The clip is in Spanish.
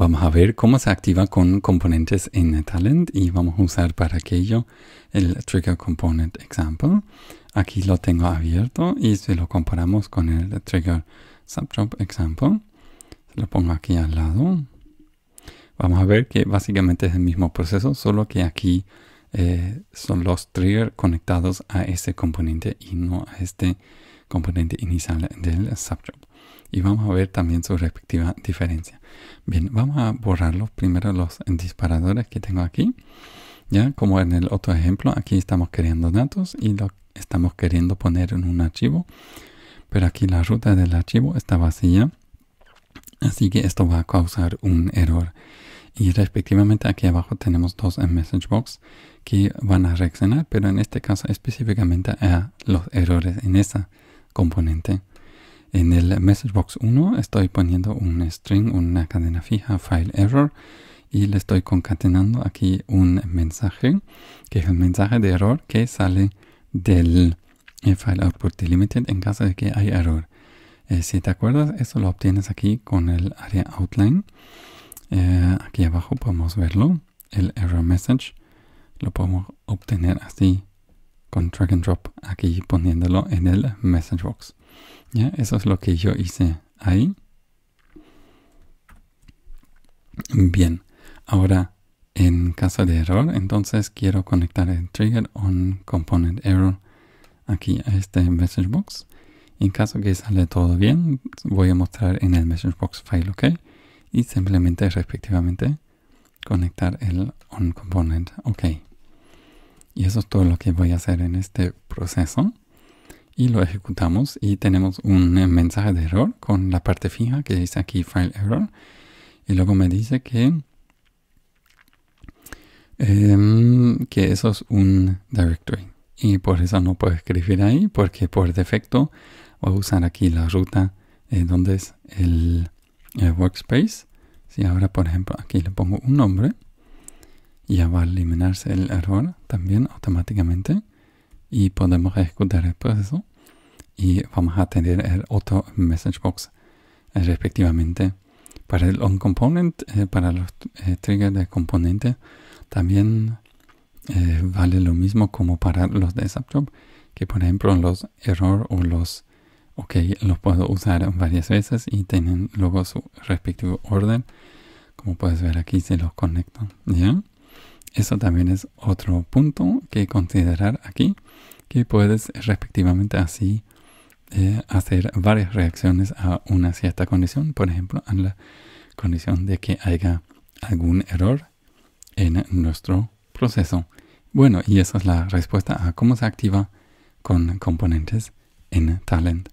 Vamos a ver cómo se activa con componentes en Talent y vamos a usar para aquello el Trigger Component Example. Aquí lo tengo abierto y si lo comparamos con el Trigger subdrop Example, lo pongo aquí al lado. Vamos a ver que básicamente es el mismo proceso, solo que aquí eh, son los triggers conectados a ese componente y no a este componente inicial del subjob. Y vamos a ver también su respectiva diferencia. Bien, vamos a borrar los primero los disparadores que tengo aquí. Ya, como en el otro ejemplo, aquí estamos creando datos y lo estamos queriendo poner en un archivo. Pero aquí la ruta del archivo está vacía. Así que esto va a causar un error y respectivamente aquí abajo tenemos dos en message box que van a reaccionar pero en este caso específicamente a los errores en esa componente en el message box 1 estoy poniendo un string una cadena fija file error y le estoy concatenando aquí un mensaje que es el mensaje de error que sale del eh, file output delimited en caso de que hay error eh, si te acuerdas eso lo obtienes aquí con el área outline eh, aquí abajo podemos verlo, el error message. Lo podemos obtener así con drag and drop aquí poniéndolo en el message box. ¿Ya? Eso es lo que yo hice ahí. Bien, ahora en caso de error, entonces quiero conectar el trigger on component error aquí a este message box. En caso que sale todo bien, voy a mostrar en el message box file, ¿ok? y simplemente respectivamente conectar el on component ok y eso es todo lo que voy a hacer en este proceso y lo ejecutamos y tenemos un mensaje de error con la parte fija que dice aquí file error y luego me dice que em, que eso es un directory y por eso no puedo escribir ahí porque por defecto voy a usar aquí la ruta eh, donde es el eh, workspace, si ahora por ejemplo aquí le pongo un nombre, ya va a eliminarse el error también automáticamente y podemos ejecutar el proceso y vamos a tener el otro message box eh, respectivamente para el on component, eh, para los triggers de componente también vale lo mismo como para los de subjob que por ejemplo los error o los ok, los puedo usar varias veces y tienen luego su respectivo orden. Como puedes ver aquí se los conecto. ¿ya? Eso también es otro punto que considerar aquí, que puedes respectivamente así eh, hacer varias reacciones a una cierta condición, por ejemplo, a la condición de que haya algún error en nuestro proceso. Bueno, y esa es la respuesta a cómo se activa con componentes en Talent.